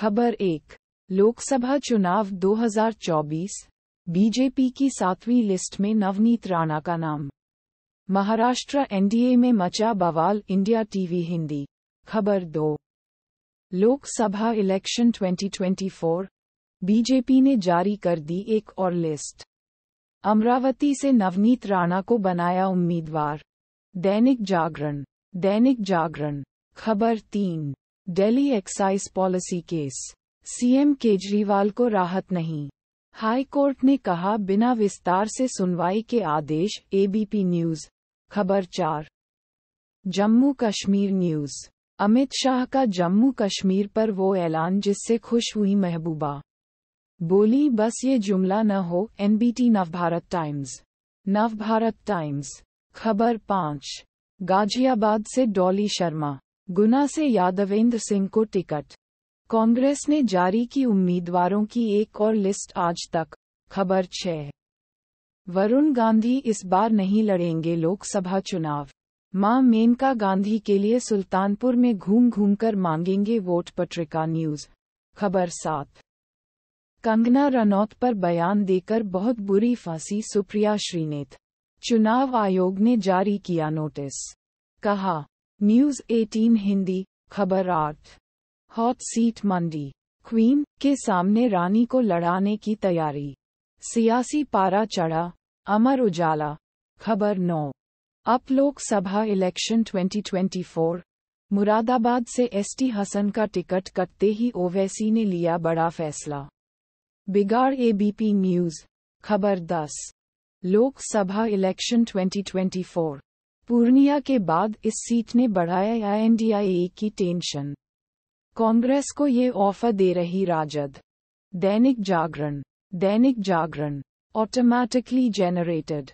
खबर एक लोकसभा चुनाव 2024 बीजेपी की सातवीं लिस्ट में नवनीत राणा का नाम महाराष्ट्र एनडीए में मचा बवाल इंडिया टीवी हिंदी खबर दो लोकसभा इलेक्शन 2024 बीजेपी ने जारी कर दी एक और लिस्ट अमरावती से नवनीत राणा को बनाया उम्मीदवार दैनिक जागरण दैनिक जागरण खबर तीन Delhi excise policy case CM Kejriwal को राहत नहीं हाई कोर्ट ने कहा बिना विस्तार से सुनवाई के आदेश एबीपी न्यूज खबर चार जम्मू कश्मीर न्यूज अमित शाह का जम्मू कश्मीर पर वो ऐलान जिससे खुश हुई महबूबा बोली बस ये जुमला न हो NBT Navbharat Times Navbharat Times खबर पाँच गाजियाबाद से डॉली शर्मा गुना से यादवेंद्र सिंह को टिकट कांग्रेस ने जारी की उम्मीदवारों की एक और लिस्ट आज तक खबर छह वरुण गांधी इस बार नहीं लड़ेंगे लोकसभा चुनाव मां मेनका गांधी के लिए सुल्तानपुर में घूम घूमकर मांगेंगे वोट पत्रिका न्यूज खबर सात कंगना रनौत पर बयान देकर बहुत बुरी फांसी सुप्रिया श्रीनेत चुनाव आयोग ने जारी किया नोटिस कहा न्यूज 18 हिंदी खबर आठ हॉट सीट मंडी क्वीन के सामने रानी को लड़ाने की तैयारी सियासी पारा चढ़ा अमर उजाला खबर नौ अप लोकसभा इलेक्शन 2024 मुरादाबाद से एसटी हसन का टिकट कटते ही ओवैसी ने लिया बड़ा फैसला बिगाड़ एबीपी न्यूज खबर दस लोकसभा इलेक्शन 2024 पूर्णिया के बाद इस सीट ने बढ़ाया एनडीआईए की टेंशन कांग्रेस को ये ऑफर दे रही राजद दैनिक जागरण दैनिक जागरण ऑटोमैटिकली जनरेटेड